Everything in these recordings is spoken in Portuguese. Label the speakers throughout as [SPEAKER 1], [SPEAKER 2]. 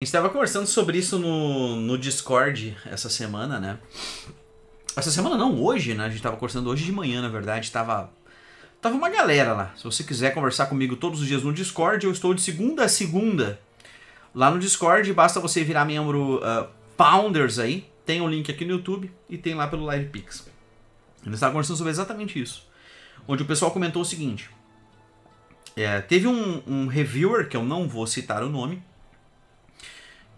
[SPEAKER 1] A gente estava conversando sobre isso no, no Discord essa semana, né? Essa semana não, hoje, né? A gente estava conversando hoje de manhã, na verdade. Tava, tava uma galera lá. Se você quiser conversar comigo todos os dias no Discord, eu estou de segunda a segunda lá no Discord. Basta você virar membro uh, Founders aí. Tem o um link aqui no YouTube e tem lá pelo LivePix. A gente estava conversando sobre exatamente isso. Onde o pessoal comentou o seguinte. É, teve um, um reviewer, que eu não vou citar o nome,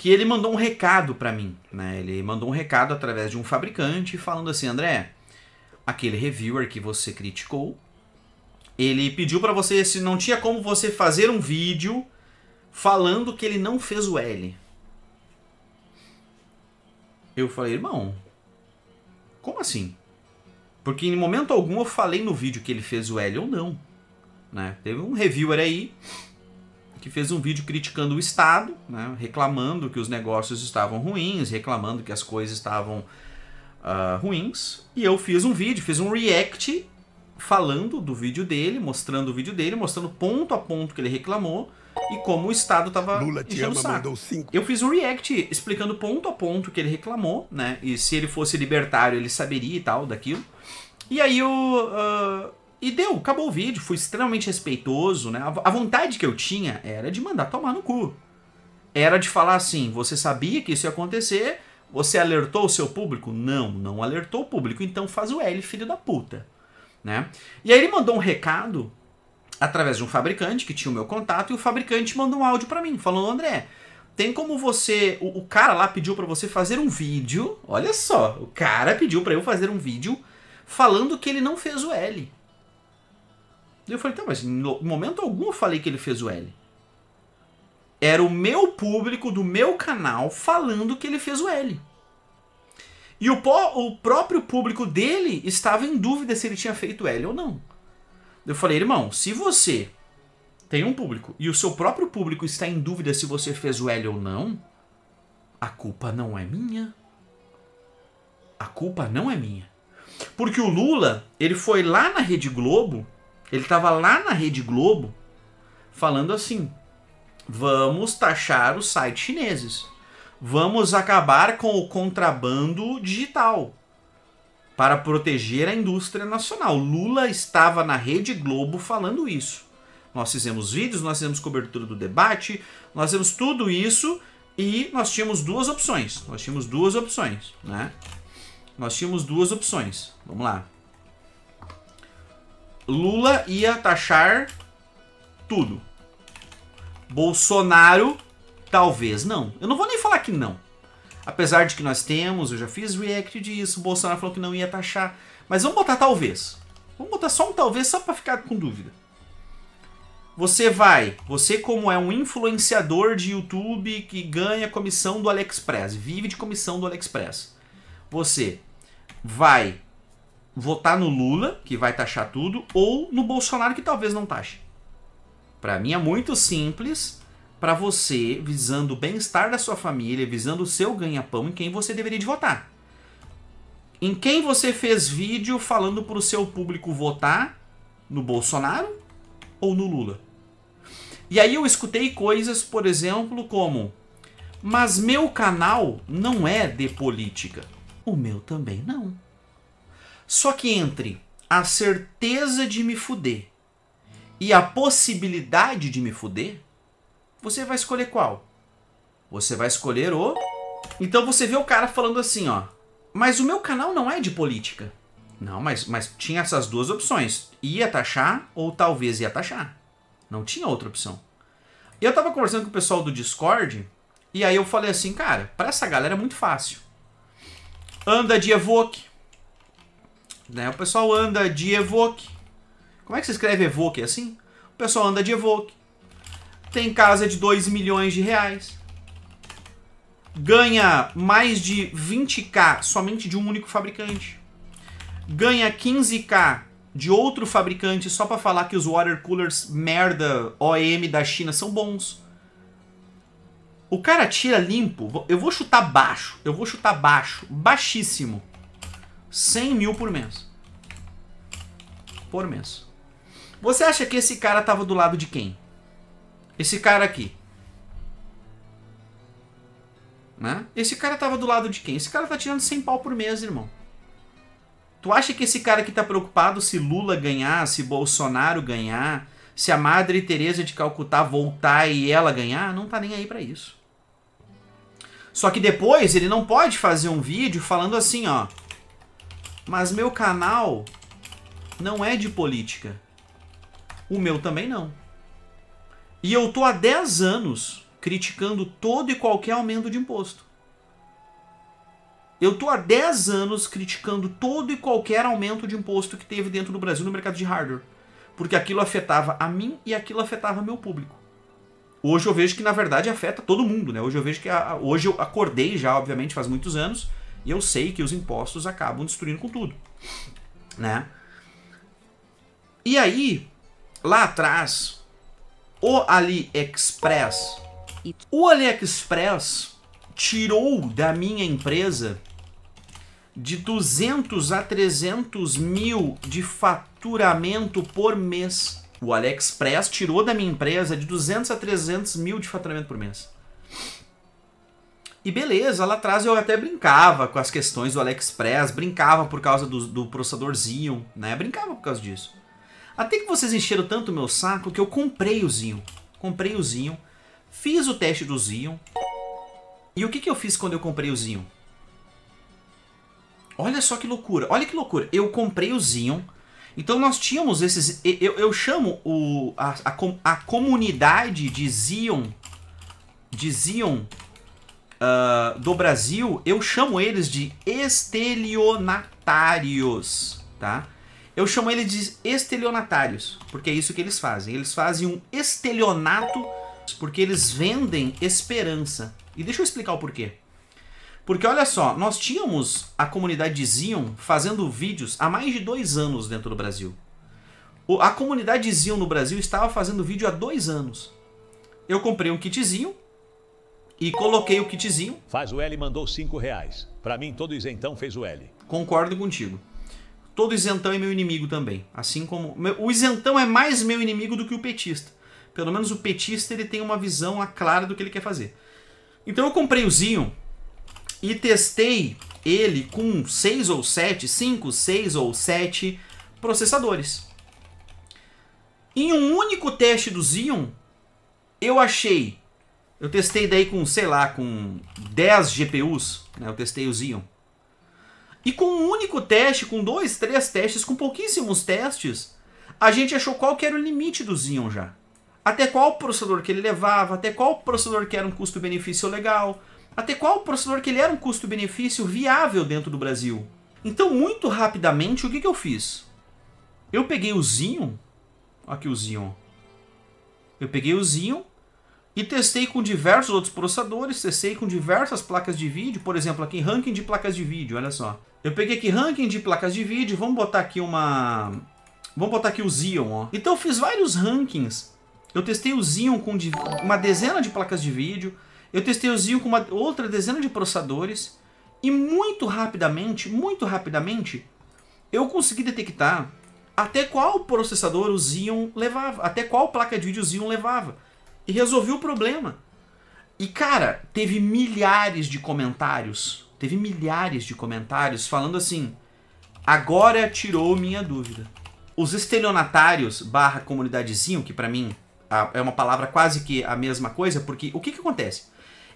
[SPEAKER 1] que ele mandou um recado para mim, né? Ele mandou um recado através de um fabricante falando assim, André, aquele reviewer que você criticou, ele pediu para você se não tinha como você fazer um vídeo falando que ele não fez o L. Eu falei, irmão, como assim? Porque em momento algum eu falei no vídeo que ele fez o L ou não. Né? Teve um reviewer aí que fez um vídeo criticando o Estado, né, reclamando que os negócios estavam ruins, reclamando que as coisas estavam uh, ruins. E eu fiz um vídeo, fiz um react falando do vídeo dele, mostrando o vídeo dele, mostrando ponto a ponto que ele reclamou e como o Estado tava Lula te ama, mandou cinco. Eu fiz um react explicando ponto a ponto que ele reclamou, né? E se ele fosse libertário, ele saberia e tal daquilo. E aí o... Uh, e deu, acabou o vídeo, fui extremamente respeitoso, né? A vontade que eu tinha era de mandar tomar no cu. Era de falar assim, você sabia que isso ia acontecer, você alertou o seu público? Não, não alertou o público, então faz o L, filho da puta. Né? E aí ele mandou um recado através de um fabricante que tinha o meu contato e o fabricante mandou um áudio para mim falando André tem como você o, o cara lá pediu para você fazer um vídeo olha só o cara pediu para eu fazer um vídeo falando que ele não fez o L e eu falei, tá, mas em momento algum eu falei que ele fez o L. Era o meu público do meu canal falando que ele fez o L. E o, o próprio público dele estava em dúvida se ele tinha feito L ou não. Eu falei, irmão, se você tem um público e o seu próprio público está em dúvida se você fez o L ou não, a culpa não é minha. A culpa não é minha. Porque o Lula, ele foi lá na Rede Globo ele estava lá na Rede Globo falando assim: vamos taxar os sites chineses. Vamos acabar com o contrabando digital para proteger a indústria nacional. Lula estava na Rede Globo falando isso. Nós fizemos vídeos, nós fizemos cobertura do debate, nós fizemos tudo isso e nós tínhamos duas opções. Nós tínhamos duas opções, né? Nós tínhamos duas opções. Vamos lá. Lula ia taxar tudo. Bolsonaro, talvez não. Eu não vou nem falar que não. Apesar de que nós temos, eu já fiz react disso, Bolsonaro falou que não ia taxar. Mas vamos botar talvez. Vamos botar só um talvez, só para ficar com dúvida. Você vai, você como é um influenciador de YouTube que ganha comissão do AliExpress, vive de comissão do AliExpress. Você vai votar no Lula, que vai taxar tudo, ou no Bolsonaro, que talvez não taxe. Para mim é muito simples para você, visando o bem-estar da sua família, visando o seu ganha-pão, em quem você deveria de votar. Em quem você fez vídeo falando para o seu público votar? No Bolsonaro ou no Lula? E aí eu escutei coisas, por exemplo, como: Mas meu canal não é de política. O meu também não. Só que entre a certeza de me fuder e a possibilidade de me fuder, você vai escolher qual? Você vai escolher o. Então você vê o cara falando assim, ó. Mas o meu canal não é de política. Não, mas, mas tinha essas duas opções. Ia taxar ou talvez ia taxar. Não tinha outra opção. Eu tava conversando com o pessoal do Discord e aí eu falei assim, cara, para essa galera é muito fácil. Anda de Evoque, né? O pessoal anda de Evoque. Como é que se escreve Evoque assim? O pessoal anda de Evoque. Tem casa de 2 milhões de reais. Ganha mais de 20k somente de um único fabricante. Ganha 15k de outro fabricante só para falar que os water coolers merda OEM da China são bons. O cara tira limpo. Eu vou chutar baixo. Eu vou chutar baixo. Baixíssimo. 100 mil por mês. Por mês. Você acha que esse cara tava do lado de quem? Esse cara aqui. Né? Esse cara tava do lado de quem? Esse cara tá tirando 100 pau por mês, irmão. Tu acha que esse cara que tá preocupado se Lula ganhar, se Bolsonaro ganhar, se a Madre Teresa de Calcutá voltar e ela ganhar, não tá nem aí para isso. Só que depois ele não pode fazer um vídeo falando assim, ó, mas meu canal não é de política. O meu também não. E eu tô há 10 anos criticando todo e qualquer aumento de imposto. Eu tô há 10 anos criticando todo e qualquer aumento de imposto que teve dentro do Brasil no mercado de hardware. Porque aquilo afetava a mim e aquilo afetava meu público. Hoje eu vejo que na verdade afeta todo mundo, né? Hoje eu vejo que a, hoje eu acordei já, obviamente, faz muitos anos, e eu sei que os impostos acabam destruindo com tudo, né? E aí, lá atrás, o AliExpress, o AliExpress tirou da minha empresa de 200 a 300 mil de faturamento por mês. O AliExpress tirou da minha empresa de 200 a 300 mil de faturamento por mês. E beleza, lá atrás eu até brincava com as questões do AliExpress, brincava por causa do, do processador Xeon, né? Brincava por causa disso. Até que vocês encheram tanto o meu saco que eu comprei o Xeon. Comprei o Xeon, fiz o teste do Xeon. E o que, que eu fiz quando eu comprei o Xeon? Olha só que loucura, olha que loucura. Eu comprei o Xeon, então nós tínhamos esses... Eu, eu chamo o, a, a, a comunidade de Xeon... De Xeon uh, do Brasil, eu chamo eles de estelionatários, tá? Eu chamo eles de estelionatários, porque é isso que eles fazem. Eles fazem um estelionato porque eles vendem esperança. E deixa eu explicar o porquê. Porque olha só, nós tínhamos a comunidade de Zion fazendo vídeos há mais de dois anos dentro do Brasil. A comunidade Zion no Brasil estava fazendo vídeo há dois anos. Eu comprei um kitzinho e coloquei o kitzinho. Faz o L mandou 5 reais. Pra mim, todo isentão fez o L. Concordo contigo. Todo isentão é meu inimigo também. Assim como. O isentão é mais meu inimigo do que o petista. Pelo menos o petista ele tem uma visão clara do que ele quer fazer. Então eu comprei o Zion e testei ele com 6 ou 7, 5, 6 ou 7 processadores. Em um único teste do Zion, eu achei eu testei daí com, sei lá, com 10 GPUs, né? Eu testei o Xeon. E com um único teste, com dois, três testes, com pouquíssimos testes, a gente achou qual que era o limite do Xeon já. Até qual processador que ele levava, até qual processador que era um custo-benefício legal, até qual processador que ele era um custo-benefício viável dentro do Brasil. Então, muito rapidamente, o que, que eu fiz? Eu peguei o Xeon, aqui o Xeon. Eu peguei o Xeon e testei com diversos outros processadores, testei com diversas placas de vídeo, por exemplo, aqui ranking de placas de vídeo, olha só. Eu peguei aqui ranking de placas de vídeo, vamos botar aqui uma... Vamos botar aqui o Xeon, ó. Então eu fiz vários rankings. Eu testei o Xeon com uma dezena de placas de vídeo, eu testei o Xeon com uma outra dezena de processadores, e muito rapidamente, muito rapidamente, eu consegui detectar até qual processador o Xeon levava, até qual placa de vídeo o Xeon levava. E resolvi o problema. E cara, teve milhares de comentários. Teve milhares de comentários falando assim: agora tirou minha dúvida. Os estelionatários barra comunidadezinho, que para mim é uma palavra quase que a mesma coisa, porque o que que acontece?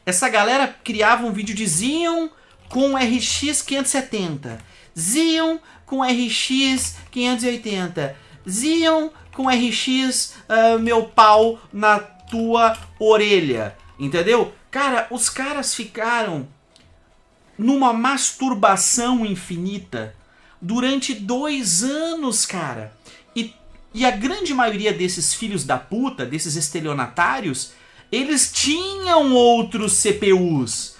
[SPEAKER 1] Essa galera criava um vídeo de Zion com RX 570, Zion com RX 580, Zion com RX uh, ah, meu pau na tua orelha. Entendeu? Cara, os caras ficaram numa masturbação infinita durante dois anos, cara. E, e a grande maioria desses filhos da puta, desses estelionatários, eles tinham outros CPUs.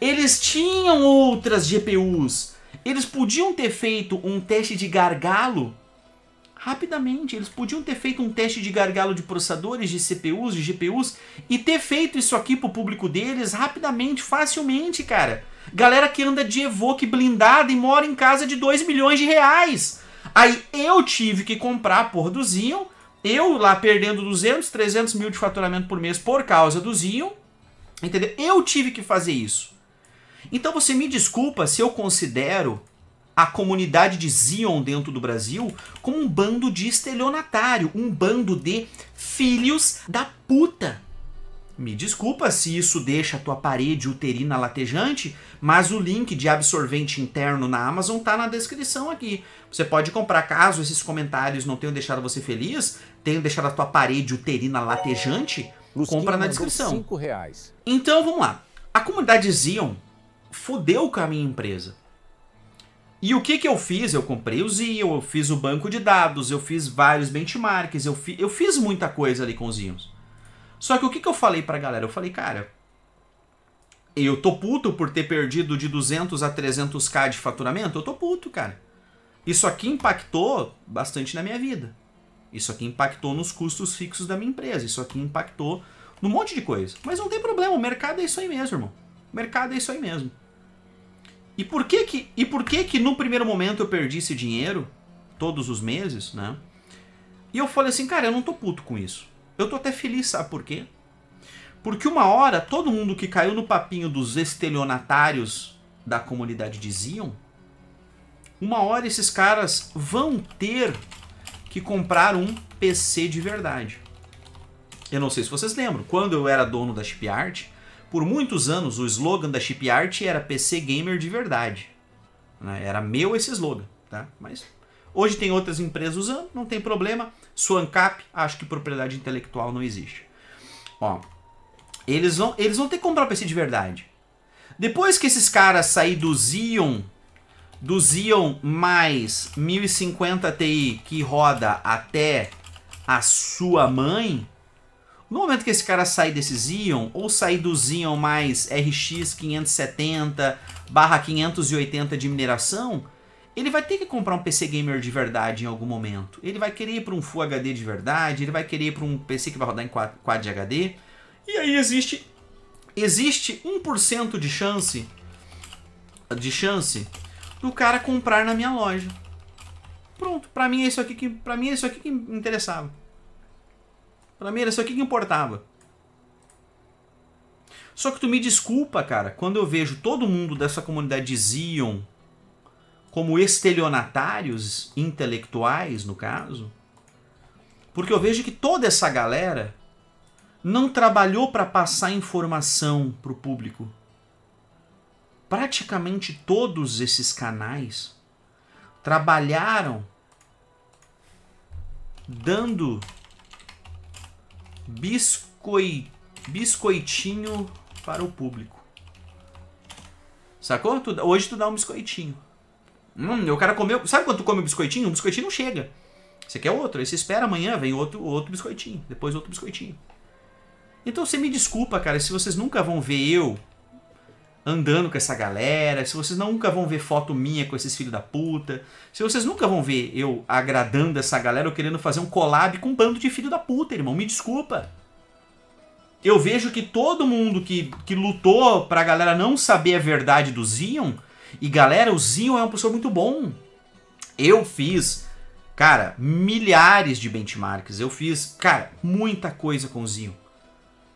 [SPEAKER 1] Eles tinham outras GPUs. Eles podiam ter feito um teste de gargalo rapidamente. Eles podiam ter feito um teste de gargalo de processadores, de CPUs, de GPUs e ter feito isso aqui pro público deles rapidamente, facilmente, cara. Galera que anda de Evoque blindada e mora em casa de 2 milhões de reais. Aí eu tive que comprar por do Xeon, eu lá perdendo 200, 300 mil de faturamento por mês por causa do Xeon, entendeu? Eu tive que fazer isso. Então você me desculpa se eu considero a comunidade de Zion dentro do Brasil como um bando de estelionatário, um bando de filhos da puta. Me desculpa se isso deixa a tua parede uterina latejante, mas o link de absorvente interno na Amazon tá na descrição aqui. Você pode comprar caso esses comentários não tenham deixado você feliz, tenham deixado a tua parede uterina latejante, compra na né? descrição. Então vamos lá. A comunidade Zion fudeu com a minha empresa. E o que, que eu fiz? Eu comprei o Zio, eu fiz o banco de dados, eu fiz vários benchmarks, eu, fi, eu fiz muita coisa ali com os Zios. Só que o que, que eu falei pra galera? Eu falei, cara, eu tô puto por ter perdido de 200 a 300k de faturamento? Eu tô puto, cara. Isso aqui impactou bastante na minha vida. Isso aqui impactou nos custos fixos da minha empresa. Isso aqui impactou num monte de coisa. Mas não tem problema, o mercado é isso aí mesmo, irmão. O mercado é isso aí mesmo. E por que que, e por que que no primeiro momento eu perdi esse dinheiro, todos os meses, né? E eu falei assim, cara, eu não tô puto com isso. Eu tô até feliz, sabe por quê? Porque uma hora, todo mundo que caiu no papinho dos estelionatários da comunidade diziam, uma hora esses caras vão ter que comprar um PC de verdade. Eu não sei se vocês lembram, quando eu era dono da Chipart, por muitos anos, o slogan da Chipyard era PC Gamer de verdade. Né? Era meu esse slogan, tá? Mas hoje tem outras empresas usando, não tem problema. Swancap, acho que propriedade intelectual não existe. Ó, eles vão, eles vão ter que comprar o PC de verdade. Depois que esses caras saírem do Xeon, do Xeon mais 1050 Ti que roda até a sua mãe, no momento que esse cara sair desse Xeon, ou sair do Xeon mais RX 570 barra 580 de mineração, ele vai ter que comprar um PC gamer de verdade em algum momento. Ele vai querer ir para um Full HD de verdade, ele vai querer ir para um PC que vai rodar em Quad de HD. E aí existe existe 1% de chance de chance do cara comprar na minha loja. Pronto, para mim é isso aqui que para mim é isso aqui que interessava. Para mim era só assim, o que, importava. Só que tu me desculpa, cara, quando eu vejo todo mundo dessa comunidade de Zion como estelionatários intelectuais, no caso, porque eu vejo que toda essa galera não trabalhou para passar informação para o público. Praticamente todos esses canais trabalharam dando biscoi, biscoitinho para o público. Sacou? Tu, hoje tu dá um biscoitinho. Hum, o cara comeu. Sabe quando tu come um biscoitinho? Um biscoitinho não chega. Você quer é outro. Aí você espera amanhã, vem outro, outro biscoitinho. Depois outro biscoitinho. Então você me desculpa, cara, se vocês nunca vão ver eu andando com essa galera, se vocês nunca vão ver foto minha com esses filhos da puta, se vocês nunca vão ver eu agradando essa galera ou querendo fazer um collab com um bando de filho da puta, irmão, me desculpa. Eu vejo que todo mundo que, que lutou pra galera não saber a verdade do Zion, e galera, o Zion é um professor muito bom. Eu fiz, cara, milhares de benchmarks, eu fiz, cara, muita coisa com o Zion.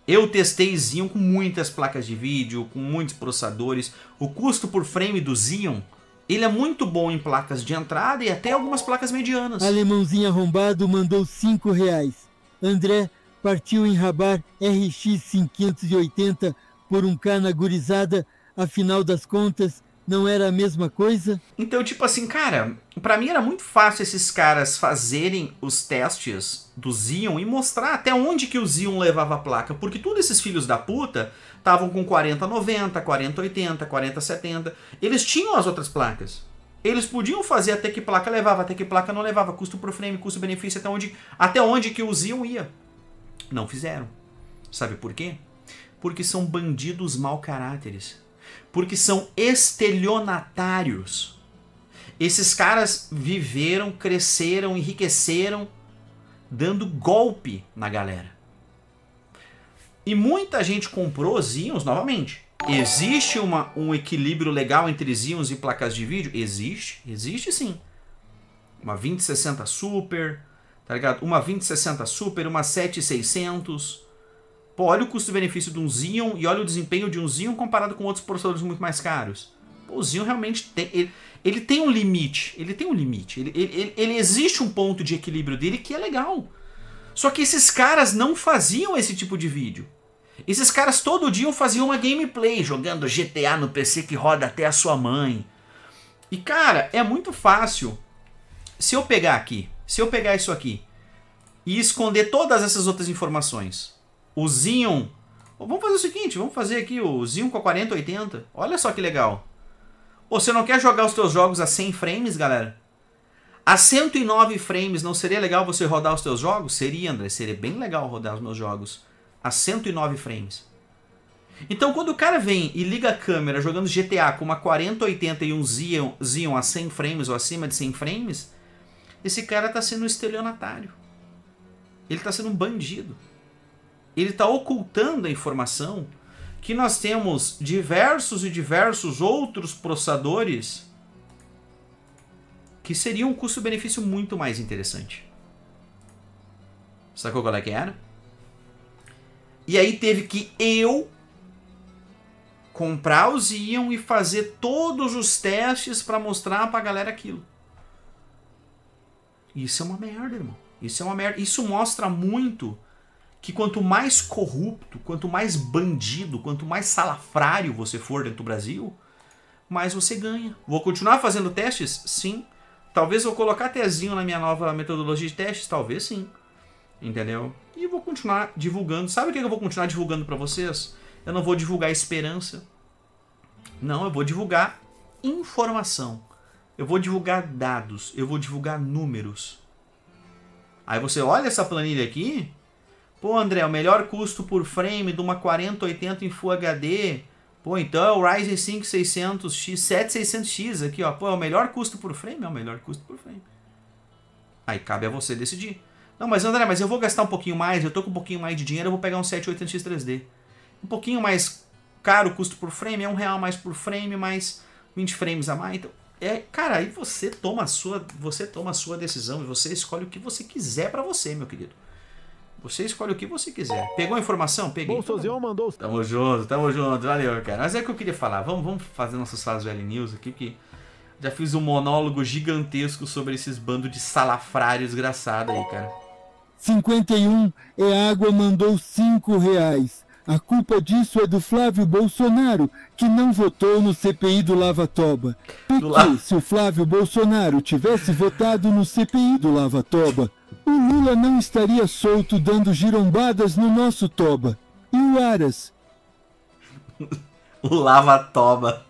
[SPEAKER 1] Eu testei Xeon com muitas placas de vídeo, com muitos processadores. O custo por frame do Xeon, ele é muito bom em placas de entrada e até algumas placas medianas. Alemãozinho arrombado mandou 5 reais. André partiu enrabar RX 580 por um na gurizada. Afinal das contas, não era a mesma coisa? Então, tipo assim, cara, para mim era muito fácil esses caras fazerem os testes do Zion e mostrar até onde que o Zion levava a placa, porque todos esses filhos da puta estavam com 40 90, 40 80, 40 70. Eles tinham as outras placas. Eles podiam fazer até que placa levava, até que placa não levava, custo pro frame, custo benefício, até onde, até onde que o Zion ia. Não fizeram. Sabe por quê? Porque são bandidos mau caráteres porque são estelionatários. Esses caras viveram, cresceram, enriqueceram dando golpe na galera. E muita gente comprou Xeons novamente. Existe uma, um equilíbrio legal entre Xeons e placas de vídeo? Existe, existe sim. Uma 2060 Super, tá ligado? Uma 2060 Super, uma 7600, Pô, olha o custo-benefício de um Xeon e olha o desempenho de um Xeon comparado com outros processadores muito mais caros. Pô, o Xeon realmente tem... Ele, ele tem um limite. Ele tem um limite. Ele, ele, ele, existe um ponto de equilíbrio dele que é legal. Só que esses caras não faziam esse tipo de vídeo. Esses caras todo dia faziam uma gameplay jogando GTA no PC que roda até a sua mãe. E cara, é muito fácil. Se eu pegar aqui, se eu pegar isso aqui e esconder todas essas outras informações, o Zion. Vamos fazer o seguinte, vamos fazer aqui o Zion com a 4080. Olha só que legal. você não quer jogar os seus jogos a 100 frames, galera? A 109 frames não seria legal você rodar os seus jogos? Seria, André, seria bem legal rodar os meus jogos a 109 frames. Então, quando o cara vem e liga a câmera jogando GTA com uma 4080 e um Zion, a 100 frames ou acima de 100 frames, esse cara está sendo um estelionatário. Ele está sendo um bandido ele está ocultando a informação que nós temos diversos e diversos outros processadores que seria um custo-benefício muito mais interessante. Sacou qual é que era? E aí teve que eu comprar os iam e fazer todos os testes para mostrar para a galera aquilo. Isso é uma merda, irmão. Isso é uma merda. Isso mostra muito que quanto mais corrupto, quanto mais bandido, quanto mais salafrário você for dentro do Brasil, mais você ganha. Vou continuar fazendo testes? Sim. Talvez eu colocar tezinho na minha nova metodologia de testes? Talvez sim. Entendeu? E vou continuar divulgando. Sabe o que eu vou continuar divulgando para vocês? Eu não vou divulgar esperança. Não, eu vou divulgar informação. Eu vou divulgar dados. Eu vou divulgar números. Aí você olha essa planilha aqui Pô, André, o melhor custo por frame de uma 4080 em Full HD. Pô, então é o Ryzen 5 600X, 7600X aqui, ó. Pô, é o melhor custo por frame? É o melhor custo por frame. Aí cabe a você decidir. Não, mas André, mas eu vou gastar um pouquinho mais, eu tô com um pouquinho mais de dinheiro, eu vou pegar um 780X 3D. Um pouquinho mais caro o custo por frame, é um real mais por frame, mais 20 frames a mais. Então, é, cara, aí você toma a sua, você toma a sua decisão e você escolhe o que você quiser para você, meu querido. Você escolhe o que você quiser. Pegou a informação? Peguei. Bolsonaro tá mandou. Tamo junto, tamo junto. Valeu, cara. Mas é que eu queria falar. Vamos, vamos fazer nossas Faz Velho News aqui, que já fiz um monólogo gigantesco sobre esses bandos de salafrários engraçado aí, cara. 51 e é água mandou 5 reais. A culpa disso é do Flávio Bolsonaro, que não votou no CPI do Lava Porque la... se o Flávio Bolsonaro tivesse votado no CPI do Lava Toba. O Lula não estaria solto dando girombadas no nosso toba. E o Aras? o Lava Toba.